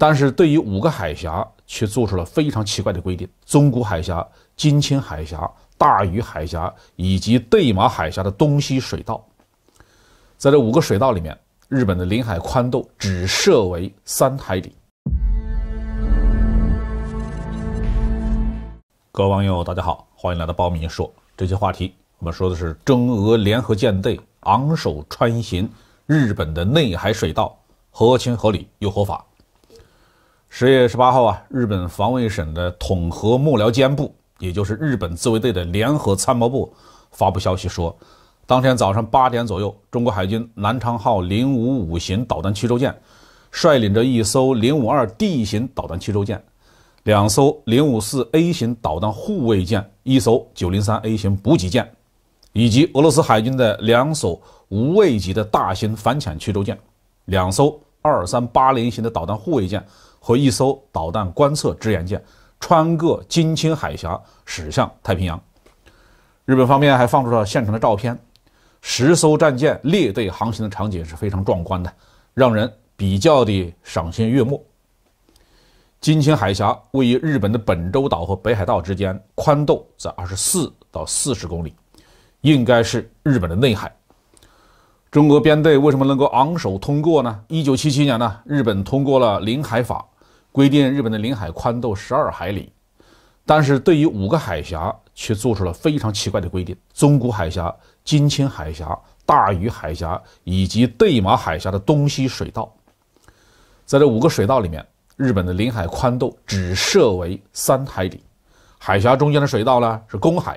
但是对于五个海峡却做出了非常奇怪的规定：中谷海峡、金青海峡、大隅海峡以及对马海峡的东西水道，在这五个水道里面，日本的领海宽度只设为三海里。各位网友，大家好，欢迎来到包名说。这些话题，我们说的是中俄联合舰队昂首穿行日本的内海水道，合情合理又合法。十月十八号啊，日本防卫省的统合幕僚监部，也就是日本自卫队的联合参谋部，发布消息说，当天早上八点左右，中国海军南昌号零五五型导弹驱逐舰，率领着一艘零五二 D 型导弹驱逐舰，两艘零五四 A 型导弹护卫舰，一艘九零三 A 型补给舰，以及俄罗斯海军的两艘无畏级的大型反潜驱逐舰，两艘。二三八零型的导弹护卫舰和一艘导弹观测支援舰，穿过金青海峡驶向太平洋。日本方面还放出了现场的照片，十艘战舰列队航行的场景是非常壮观的，让人比较的赏心悦目。金青海峡位于日本的本州岛和北海道之间，宽度在二十四到四十公里，应该是日本的内海。中国编队为什么能够昂首通过呢？一九七七年呢，日本通过了领海法，规定日本的领海宽度十二海里，但是对于五个海峡却做出了非常奇怪的规定：宗谷海峡、金轻海峡、大隅海峡以及对马海峡的东西水道，在这五个水道里面，日本的领海宽度只设为三海里，海峡中间的水道呢是公海。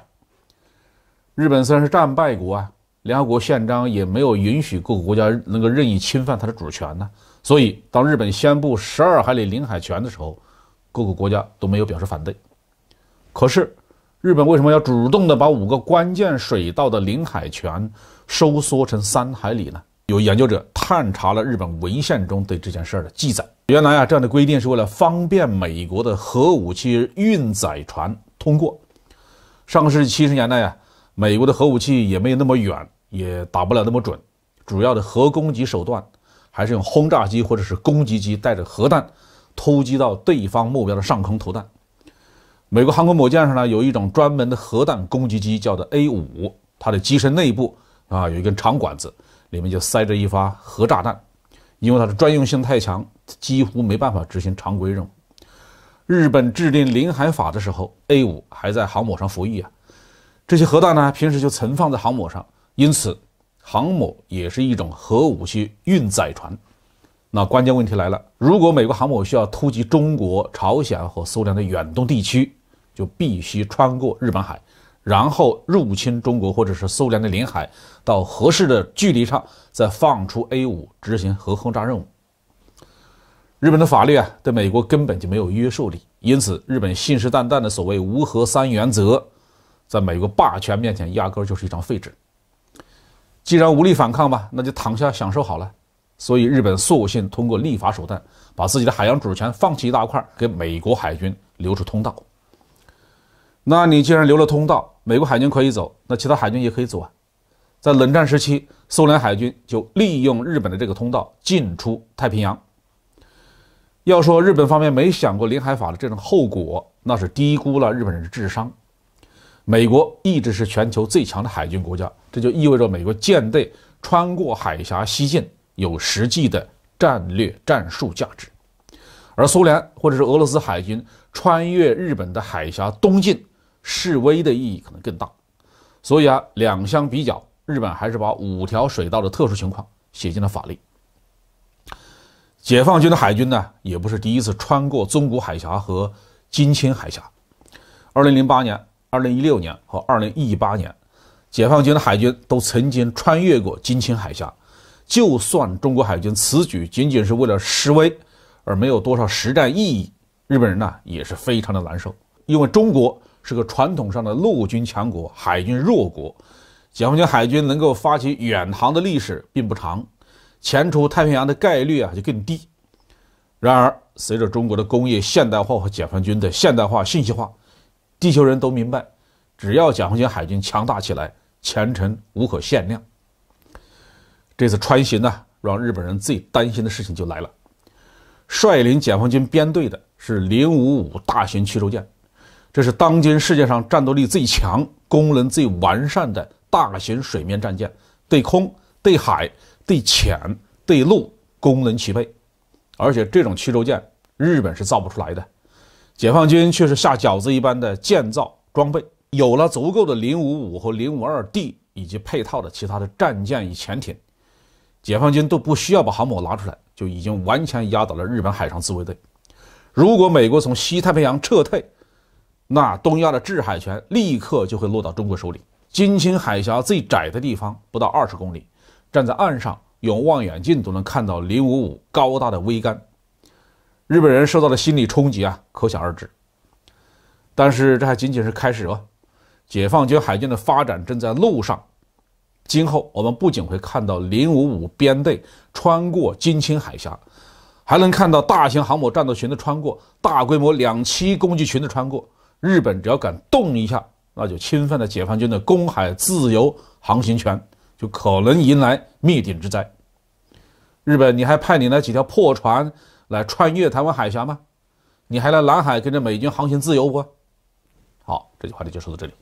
日本虽然是战败国啊。联合国宪章也没有允许各个国家能够任意侵犯它的主权呢。所以，当日本宣布十二海里领海权的时候，各个国家都没有表示反对。可是，日本为什么要主动的把五个关键水道的领海权收缩成三海里呢？有研究者探查了日本文献中对这件事儿的记载。原来啊，这样的规定是为了方便美国的核武器运载船通过。上个世纪七十年代呀，美国的核武器也没有那么远。也打不了那么准，主要的核攻击手段还是用轰炸机或者是攻击机带着核弹，突击到对方目标的上空投弹。美国航空母舰上呢有一种专门的核弹攻击机，叫做 A 五，它的机身内部啊有一根长管子，里面就塞着一发核炸弹。因为它的专用性太强，几乎没办法执行常规任务。日本制定领海法的时候，A 五还在航母上服役啊。这些核弹呢平时就存放在航母上。因此，航母也是一种核武器运载船。那关键问题来了：如果美国航母需要突击中国、朝鲜和苏联的远东地区，就必须穿过日本海，然后入侵中国或者是苏联的领海，到合适的距离上再放出 A 五执行核轰炸任务。日本的法律啊，对美国根本就没有约束力。因此，日本信誓旦旦的所谓“无核三原则”，在美国霸权面前，压根儿就是一张废纸。既然无力反抗吧，那就躺下享受好了。所以日本索性通过立法手段，把自己的海洋主权放弃一大块，给美国海军留出通道。那你既然留了通道，美国海军可以走，那其他海军也可以走啊。在冷战时期，苏联海军就利用日本的这个通道进出太平洋。要说日本方面没想过领海法的这种后果，那是低估了日本人的智商。美国一直是全球最强的海军国家，这就意味着美国舰队穿过海峡西进有实际的战略战术价值，而苏联或者是俄罗斯海军穿越日本的海峡东进示威的意义可能更大。所以啊，两相比较，日本还是把五条水道的特殊情况写进了法律。解放军的海军呢，也不是第一次穿过宗谷海峡和津轻海峡，二零零八年。二零一六年和二零一八年，解放军的海军都曾经穿越过金青海峡。就算中国海军此举仅仅是为了示威，而没有多少实战意义，日本人呢也是非常的难受。因为中国是个传统上的陆军强国、海军弱国，解放军海军能够发起远航的历史并不长，潜出太平洋的概率啊就更低。然而，随着中国的工业现代化和解放军的现代化、信息化。地球人都明白，只要解放军海军强大起来，前程无可限量。这次穿行呢，让日本人最担心的事情就来了。率领解放军编队的是055大型驱逐舰，这是当今世界上战斗力最强、功能最完善的大型水面战舰，对空、对海、对潜、对陆功能齐备，而且这种驱逐舰日本是造不出来的。解放军却是下饺子一般的建造装备，有了足够的零五五和零五二 D 以及配套的其他的战舰与潜艇，解放军都不需要把航母拿出来，就已经完全压倒了日本海上自卫队。如果美国从西太平洋撤退，那东亚的制海权立刻就会落到中国手里。金青海峡最窄的地方不到二十公里，站在岸上用望远镜都能看到零五五高大的桅杆。日本人受到的心理冲击啊，可想而知。但是这还仅仅是开始哦，解放军海军的发展正在路上。今后我们不仅会看到零五五编队穿过金青海峡，还能看到大型航母战斗群的穿过，大规模两栖攻击群的穿过。日本只要敢动一下，那就侵犯了解放军的公海自由航行权，就可能迎来灭顶之灾。日本，你还派你那几条破船？来穿越台湾海峡吗？你还来南海跟着美军航行自由不？好，这句话就说到这里。